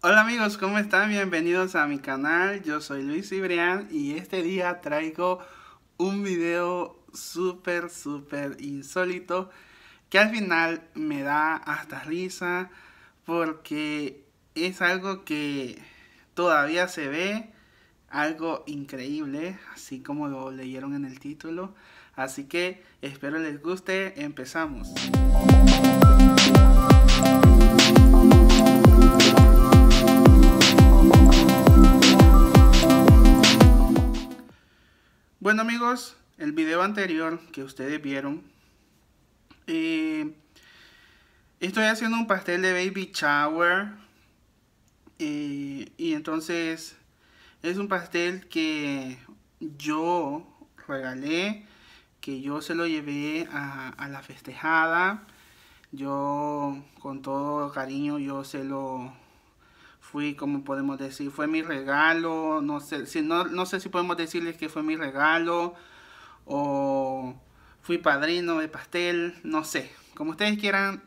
Hola amigos, ¿cómo están? Bienvenidos a mi canal, yo soy Luis Ibrián y este día traigo un video súper, súper insólito que al final me da hasta risa porque es algo que todavía se ve, algo increíble, así como lo leyeron en el título, así que espero les guste, empezamos. amigos, el video anterior que ustedes vieron, eh, estoy haciendo un pastel de baby shower eh, y entonces es un pastel que yo regalé, que yo se lo llevé a, a la festejada, yo con todo cariño yo se lo fui, como podemos decir, fue mi regalo, no sé, si, no, no sé si podemos decirles que fue mi regalo o fui padrino de pastel, no sé, como ustedes quieran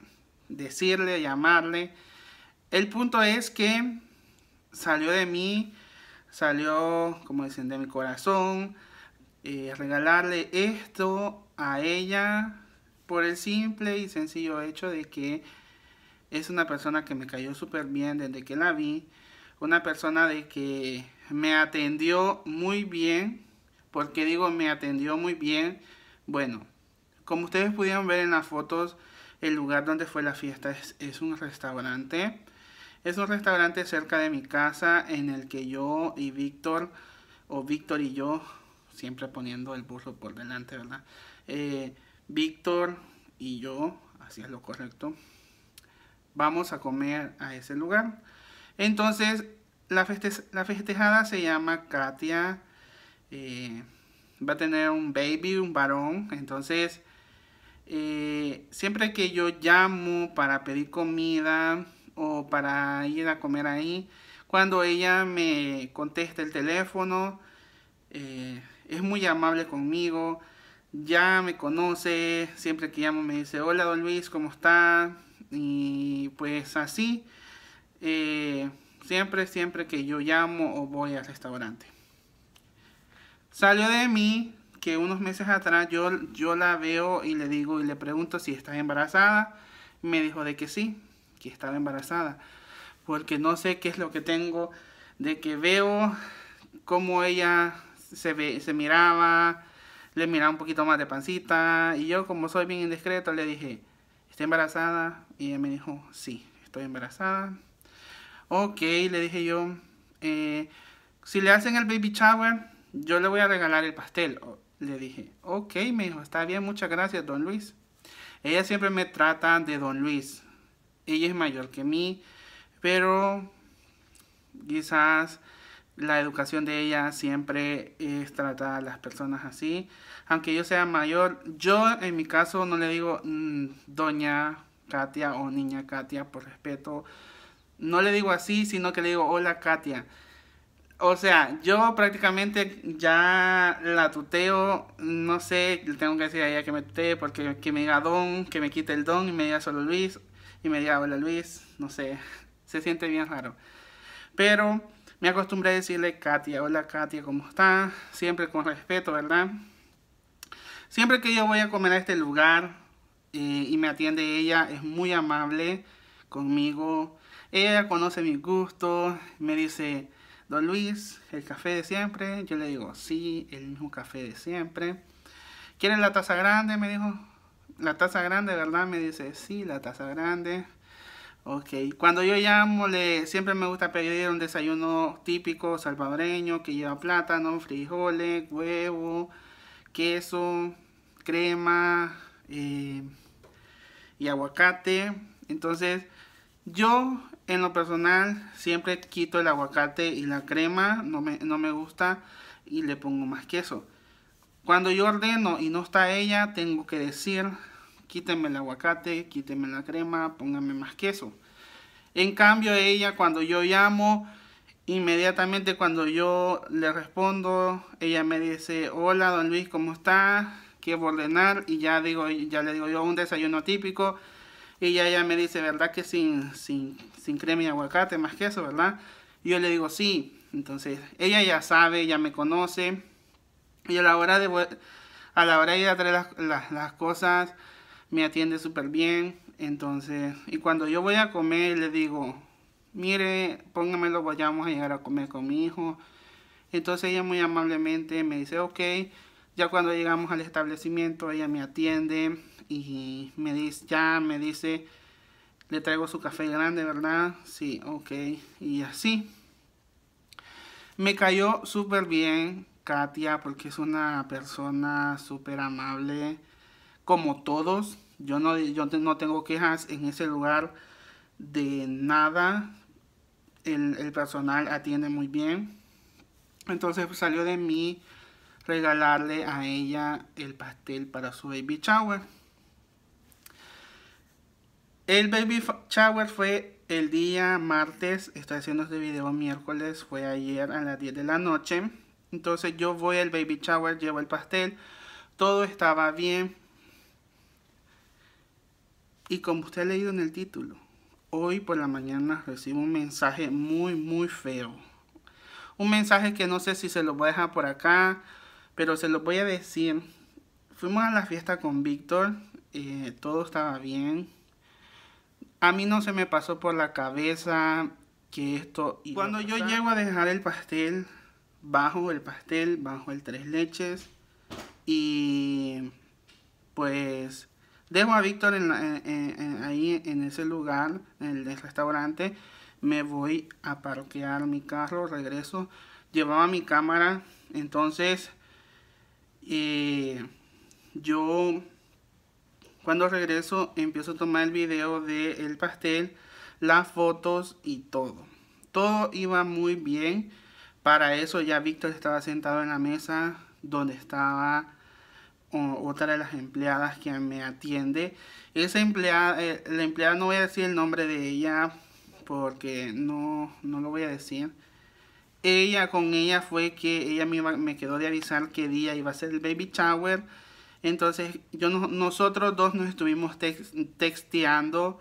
decirle, llamarle. El punto es que salió de mí, salió, como dicen, de mi corazón, eh, regalarle esto a ella por el simple y sencillo hecho de que es una persona que me cayó súper bien desde que la vi. Una persona de que me atendió muy bien. porque digo me atendió muy bien? Bueno, como ustedes pudieron ver en las fotos, el lugar donde fue la fiesta es, un restaurante. Es un restaurante cerca de mi casa en el que yo y Víctor, o Víctor y yo, siempre poniendo el burro por delante, ¿verdad? Eh, Víctor y yo, así es lo correcto, vamos a comer a ese lugar. Entonces, la, festejada se llama Katia. Eh, va a tener un baby, un varón. Entonces, eh, siempre que yo llamo para pedir comida o para ir a comer ahí, cuando ella me contesta el teléfono, eh, es muy amable conmigo. Ya me conoce, siempre que llamo me dice, hola don Luis, ¿cómo está? Y pues así, eh, siempre, siempre que yo llamo o voy al restaurante. Salió de mí que unos meses atrás yo, yo la veo y le digo y le pregunto si está embarazada. Me dijo de que sí, que estaba embarazada. Porque no sé qué es lo que tengo, de que veo cómo ella se, ve, se miraba, le miraba un poquito más de pancita. Y yo como soy bien indiscreto le dije, embarazada? Y ella me dijo, sí, estoy embarazada. Ok, le dije yo, eh, si le hacen el baby shower, yo le voy a regalar el pastel. Le dije, ok, me dijo, está bien, muchas gracias, don Luis. Ella siempre me trata de don Luis. Ella es mayor que mí, pero quizás la educación de ella siempre es tratar a las personas así. Aunque yo sea mayor, yo en mi caso no le digo mm, doña Katia o niña Katia por respeto. No le digo así, sino que le digo hola Katia. O sea, yo prácticamente ya la tuteo, no sé, le tengo que decir a ella que me tutee porque que me diga don, que me quite el don y me diga solo Luis y me diga hola Luis, no sé, se siente bien raro. Pero me acostumbré a decirle Katia, hola Katia, ¿cómo estás? Siempre con respeto, ¿verdad? Siempre que yo voy a comer a este lugar eh, y me atiende ella, es muy amable conmigo. Ella conoce mis gustos, me dice, Don Luis, el café de siempre. Yo le digo, sí, el mismo café de siempre. ¿Quieren la taza grande? Me dijo, la taza grande, ¿verdad? Me dice, sí, la taza grande. Ok, cuando yo llamo, le, siempre me gusta pedir un desayuno típico salvadoreño que lleva plátano, frijoles, huevo, queso, crema eh, y aguacate. Entonces, yo en lo personal siempre quito el aguacate y la crema, no me, no me gusta y le pongo más queso. Cuando yo ordeno y no está ella, tengo que decir quíteme el aguacate, quíteme la crema, póngame más queso. En cambio ella cuando yo llamo, inmediatamente cuando yo le respondo, ella me dice, hola don Luis, ¿cómo está? Quiero ordenar y ya, digo, ya le digo yo un desayuno típico. Y ya ella me dice, ¿verdad que sin, sin, sin crema y aguacate, más queso, verdad? yo le digo, sí. Entonces, ella ya sabe, ya me conoce. Y a la hora de, a la hora de traer las cosas, me atiende súper bien. Entonces, y cuando yo voy a comer, le digo, mire, póngamelo, vayamos a llegar a comer con mi hijo. Entonces ella muy amablemente me dice, ok, ya cuando llegamos al establecimiento, ella me atiende y me dice, ya me dice, le traigo su café grande, ¿verdad? Sí, ok, y así. Me cayó súper bien Katia porque es una persona súper amable como todos. Yo no, yo no tengo quejas en ese lugar de nada. El, personal atiende muy bien. Entonces pues, salió de mí regalarle a ella el pastel para su baby shower. El baby shower fue el día martes, estoy haciendo este video miércoles, fue ayer a las 10 de la noche. Entonces yo voy al baby shower, llevo el pastel, todo estaba bien. Y como usted ha leído en el título, hoy por la mañana recibo un mensaje muy, muy feo. Un mensaje que no sé si se lo voy a dejar por acá, pero se lo voy a decir. Fuimos a la fiesta con Víctor, eh, todo estaba bien. A mí no se me pasó por la cabeza que esto... Cuando yo llego a dejar el pastel, bajo el pastel, bajo el tres leches y pues Dejo a Víctor ahí en ese lugar, en el restaurante. Me voy a parquear mi carro, regreso. Llevaba mi cámara, entonces eh, yo cuando regreso empiezo a tomar el video del pastel, las fotos y todo. Todo iba muy bien. Para eso ya Víctor estaba sentado en la mesa donde estaba otra de las empleadas que me atiende. Esa empleada, eh, la empleada no voy a decir el nombre de ella porque no, no lo voy a decir. Ella con ella fue que ella me, me quedó de avisar qué día iba a ser el baby shower. Entonces yo no, nosotros dos nos estuvimos texteando.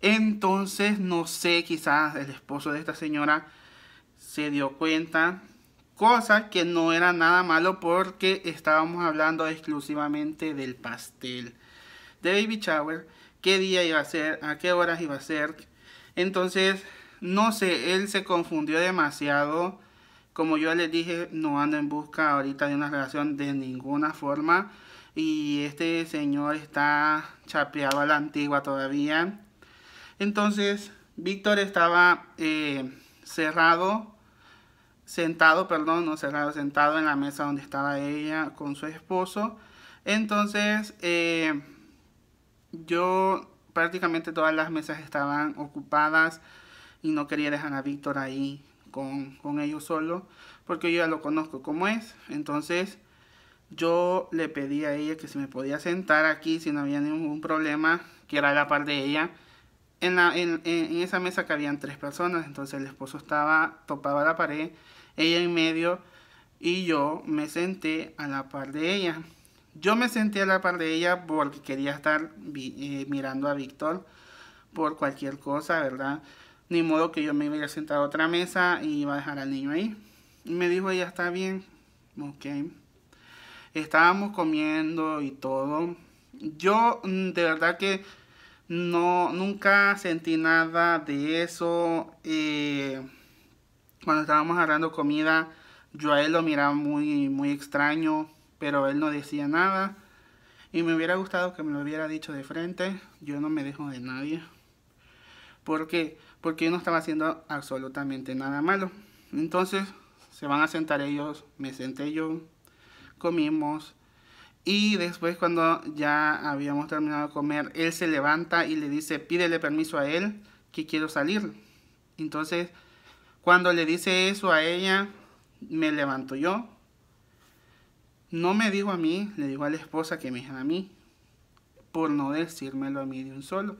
Entonces no sé, quizás el esposo de esta señora se dio cuenta Cosa que no era nada malo porque estábamos hablando exclusivamente del pastel de Baby Shower. ¿Qué día iba a ser? ¿A qué horas iba a ser? Entonces, no sé, él se confundió demasiado. Como yo les dije, no ando en busca ahorita de una relación de ninguna forma. Y este señor está chapeado a la antigua todavía. Entonces, Víctor estaba eh, cerrado sentado, perdón, no cerrado, sentado en la mesa donde estaba ella con su esposo. Entonces, eh, yo prácticamente todas las mesas estaban ocupadas y no quería dejar a Víctor ahí con, ellos solo, porque yo ya lo conozco como es. Entonces, yo le pedí a ella que se me podía sentar aquí, si no había ningún problema, que era la par de ella. En, esa mesa cabían tres personas, entonces el esposo estaba, topaba la pared ella en medio y yo me senté a la par de ella. Yo me senté a la par de ella porque quería estar eh, mirando a Víctor por cualquier cosa, ¿verdad? Ni modo que yo me iba a sentar a otra mesa y iba a dejar al niño ahí. Y me dijo, ella está bien. Ok. Estábamos comiendo y todo. Yo mm, de verdad que no, nunca sentí nada de eso. Eh, cuando estábamos agarrando comida, yo a él lo miraba muy, muy extraño, pero él no decía nada. Y me hubiera gustado que me lo hubiera dicho de frente. Yo no me dejo de nadie. porque Porque yo no estaba haciendo absolutamente nada malo. Entonces se van a sentar ellos, me senté yo, comimos. Y después cuando ya habíamos terminado de comer, él se levanta y le dice, pídele permiso a él que quiero salir. Entonces cuando le dice eso a ella, me levanto yo. No me digo a mí, le digo a la esposa que me dijera a mí, por no decírmelo a mí de un solo.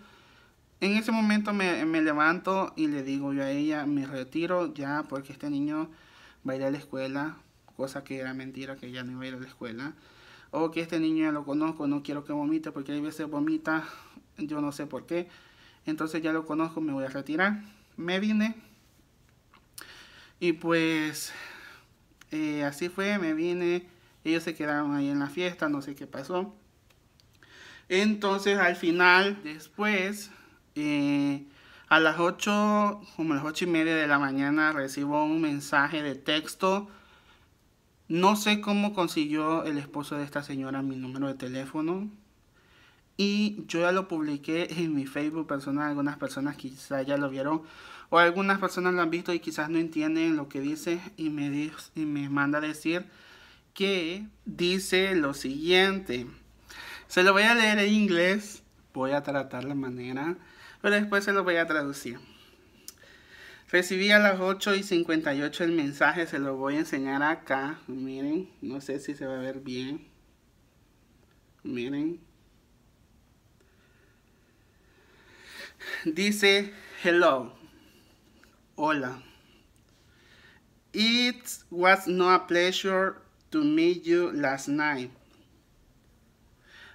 En ese momento me, levanto y le digo yo a ella, me retiro ya porque este niño va a ir a la escuela, cosa que era mentira que ella no iba a ir a la escuela. O que este niño ya lo conozco, no quiero que vomite porque a veces vomita, yo no sé por qué. Entonces ya lo conozco, me voy a retirar. Me vine, y pues eh, así fue, me vine, ellos se quedaron ahí en la fiesta, no sé qué pasó. Entonces al final, después, eh, a las 8, como a las ocho y media de la mañana, recibo un mensaje de texto. No sé cómo consiguió el esposo de esta señora mi número de teléfono y yo ya lo publiqué en mi Facebook personal, algunas personas quizás ya lo vieron o algunas personas lo han visto y quizás no entienden lo que dice y me, y me manda a decir que dice lo siguiente. Se lo voy a leer en inglés, voy a tratar la manera, pero después se lo voy a traducir. Recibí a las 8 y 58 el mensaje, se lo voy a enseñar acá. Miren, no sé si se va a ver bien. Miren. dice hello. Hola. It was no pleasure to meet you last night.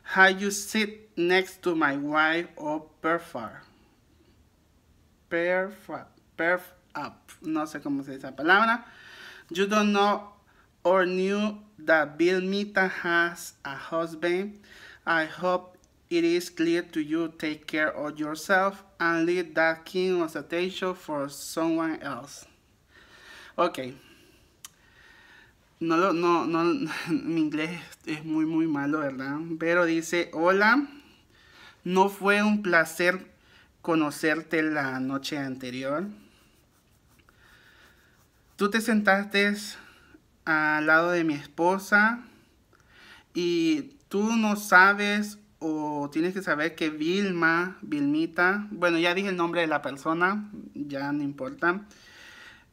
How you sit next to my wife or oh, perfar. Perfar. Perf up. No sé cómo se dice esa palabra. You don't know or knew that Bill Mita has a husband. I hope It is clear to you take care of yourself and leave that king of attention for someone else. Ok. No, no, no, mi inglés es muy, muy malo, ¿verdad? Pero dice, hola, no fue un placer conocerte la noche anterior. Tú te sentaste al lado de mi esposa y tú no sabes tienes que saber que Vilma, Vilmita, bueno, ya dije el nombre de la persona, ya no importa,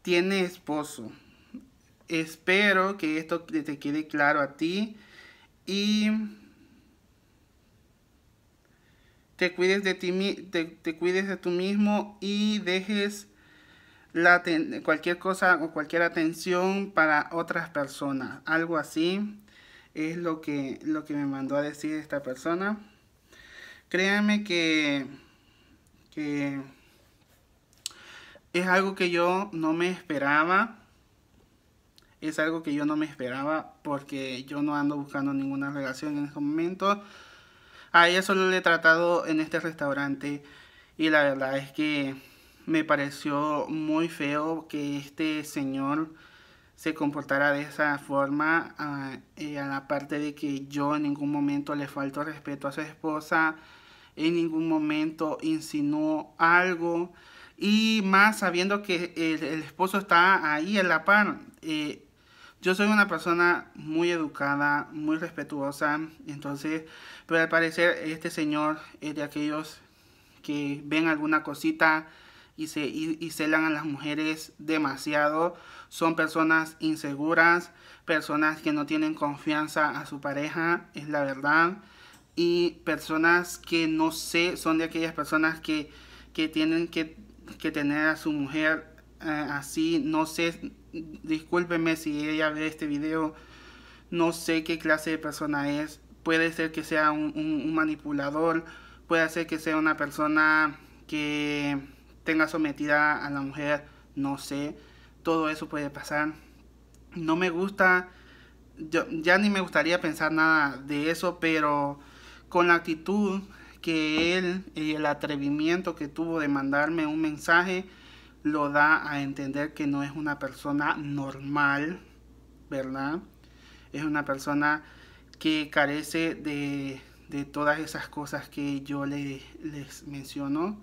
tiene esposo. Espero que esto te quede claro a ti y te cuides de ti te, cuides de tú mismo y dejes cualquier cosa o cualquier atención para otras personas, algo así es lo que, lo que me mandó a decir esta persona créanme que, es algo que yo no me esperaba. Es algo que yo no me esperaba porque yo no ando buscando ninguna relación en ese momento, A ella solo le he tratado en este restaurante y la verdad es que me pareció muy feo que este señor se comportara de esa forma a, ah, eh, a la parte de que yo en ningún momento le falto respeto a su esposa en ningún momento insinuó algo. Y más sabiendo que el, esposo está ahí en la par. Eh, yo soy una persona muy educada, muy respetuosa. Entonces, pero pues, al parecer este señor es de aquellos que ven alguna cosita y, se, y celan a las mujeres demasiado. Son personas inseguras, personas que no tienen confianza a su pareja, es la verdad y personas que no sé son de aquellas personas que, que tienen que, tener a su mujer eh, así. No sé, discúlpeme si ella ve este video, no sé qué clase de persona es. Puede ser que sea un, un manipulador, puede ser que sea una persona que tenga sometida a la mujer, no sé. Todo eso puede pasar. No me gusta, yo, ya ni me gustaría pensar nada de eso, pero con la actitud que él y el atrevimiento que tuvo de mandarme un mensaje lo da a entender que no es una persona normal, ¿verdad? Es una persona que carece de, todas esas cosas que yo les menciono.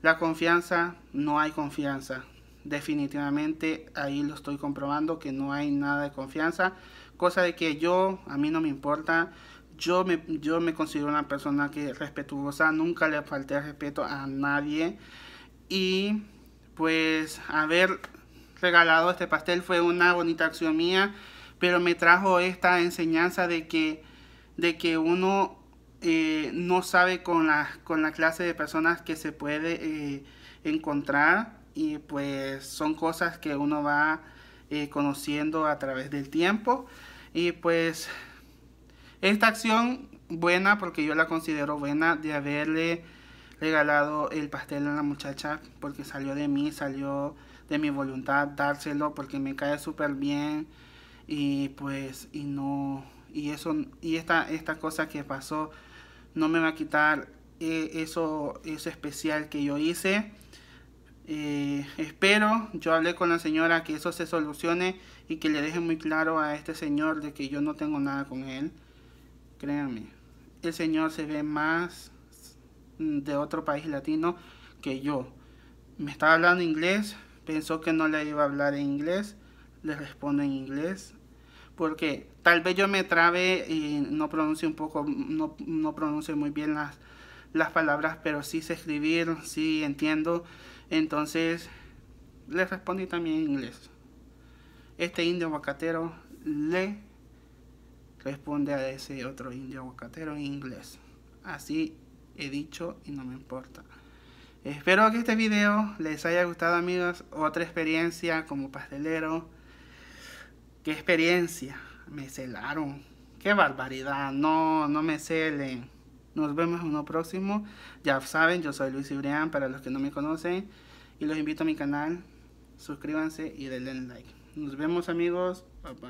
La confianza, no hay confianza. Definitivamente ahí lo estoy comprobando que no hay nada de confianza. Cosa de que yo, a mí no me importa yo me, yo me considero una persona que respetuosa, nunca le falté respeto a nadie. Y pues haber regalado este pastel fue una bonita acción mía, pero me trajo esta enseñanza de que, de que uno eh, no sabe con la, con la clase de personas que se puede eh, encontrar y pues son cosas que uno va eh, conociendo a través del tiempo y pues esta acción buena, porque yo la considero buena, de haberle regalado el pastel a la muchacha, porque salió de mí, salió de mi voluntad dárselo, porque me cae súper bien y pues, y no, y eso, y esta, esta cosa que pasó no me va a quitar e, eso, especial que yo hice. Eh, espero, yo hablé con la señora que eso se solucione y que le deje muy claro a este señor de que yo no tengo nada con él. Créanme, el señor se ve más de otro país latino que yo. Me estaba hablando inglés, pensó que no le iba a hablar en inglés, le respondo en inglés, porque tal vez yo me trabe y no pronuncie un poco, no, pronuncie muy bien las, las palabras, pero sí se escribieron sí entiendo, entonces le respondí también en inglés. Este indio vacatero le responde a ese otro indio aguacatero en inglés. Así he dicho y no me importa. Espero que este video les haya gustado amigos. Otra experiencia como pastelero. Qué experiencia. Me celaron. Qué barbaridad. No, no me celen. Nos vemos en uno próximo. Ya saben, yo soy Luis Ibrián para los que no me conocen. Y los invito a mi canal. Suscríbanse y denle like. Nos vemos amigos. bye.